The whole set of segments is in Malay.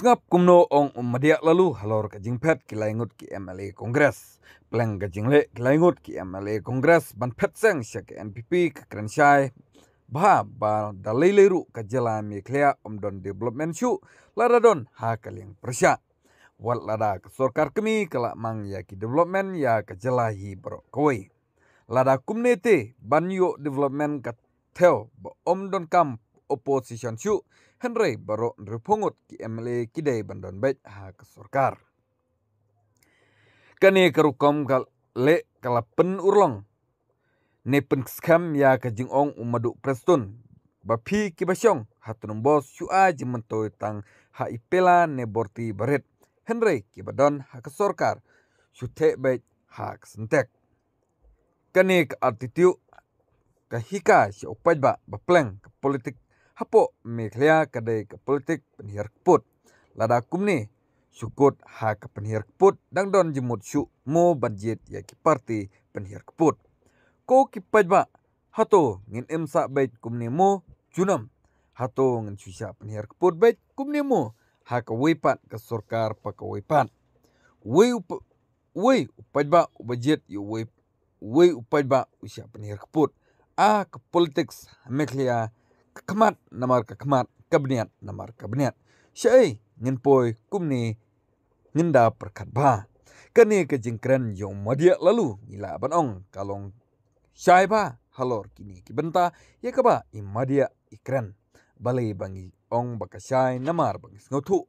Sengap kumno ong umadiak lalu halor kajing pet kilaingut ki MLA Kongres. Pleng kajing le kilaingut ki MLA Kongres ban pet seng siya ke NPP ke Kerenshai. Bahan bal dalai leru kajala miklea om don development syu lada don ha kaling persya. Wat lada ke sorkar kami kelak mang ya ki development ya kajala hi bro kawai. Lada kumne te ban yuk development kat teo ba om don kam oposisyon syu Henry baru nerupungut ki MLA kidai bandon bet ha ke surkar. Kani kerukom kal le kalapen urlong. Ne pen skam ya kajing ong umaduk preston. Bapi kibasyong hatunum bos syu a jimentoy tang ha ipela ne borti baret. Henry kibadon ha ke surkar. Syu tek bet ha ke sentek. Kani ke artitiu kahika si opajba bapleng ke politik hapo meklia kadai ke politik penhir keput. Lada kumni, syukut ha ke penhir keput dan don jemut syuk mo banjit ya ki parti penhir keput. Ko ki pajma, hato ngin imsak baik kumni mo junam. Hato ngin syusya penhir keput baik kumni mo ha ke wipat ke surkar pa ke wipat. Wui up, wui upajba ubajit yu wui wui upajba usia penhir keput. A ke politik meklia keput kekemat namar kekemat kebniat namar kebniat. Syai ngin poi kumni nginda perkat ba. Kani kejengkeran yang madia lalu ngila aban ong kalong syai ba halor kini kibenta ya kaba imadia ikren. Balai bangi ong baka syai namar bangi sengotu.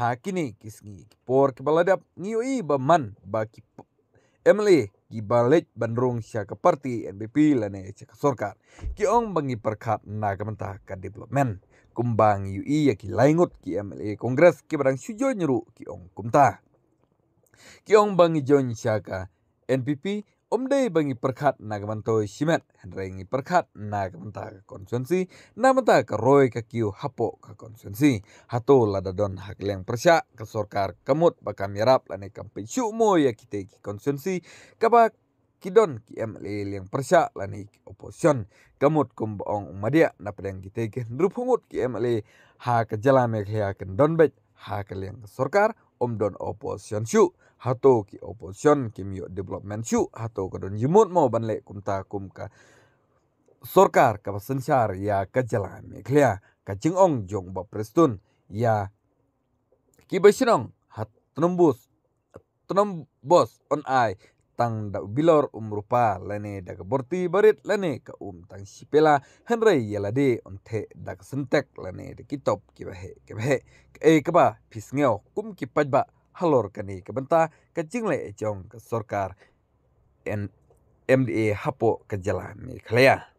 Ha kini kisngi kipor kibaladap ngiyo i ba man ba kipor Emily gi balik bandrung sya ke parti NPP lane sya ke sorkat. Ki ong bangi perkat na kementah ke development. Kumbang UE ya ki laingut ki MLA Kongres ki barang sujo nyeru ki ong kumta. Ki ong bangi jon sya ke NPP Omde bangi perkat nagamantoy simet hendrengi perkat nagamanta ka konsensi namanta ka roy ka kiu hapo ka konsensi hato ladadon hakleng persya ka sorkar kamut baka mirap lane kampi syukmo ya kita ki konsensi kaba kidon ki MLA yang persya lane ki oposyon kamut kumbong umadia napadang kita ki rupungut ki MLA ha ka jalame kaya kendon bet hakeling sorkar om don oposisyon syu hato ki oposisyon kim yo development syu hato ka don jimut mo banle kumta kum ka sorkar ka sensar ya ka jala meklia ka jingong jong ba prestun ya ki besinong hat tenembus tenembus on ai tang da bilor umrupa lene da borti barit lene ka um tang sipela henre yelade onthe da sintek lene de kitop ki bahe ke bahe e kaba pisngeo kum ki pajba halor kani ka banta ka jingle e jong ka sarkar en MDA hapo ka jala me khleya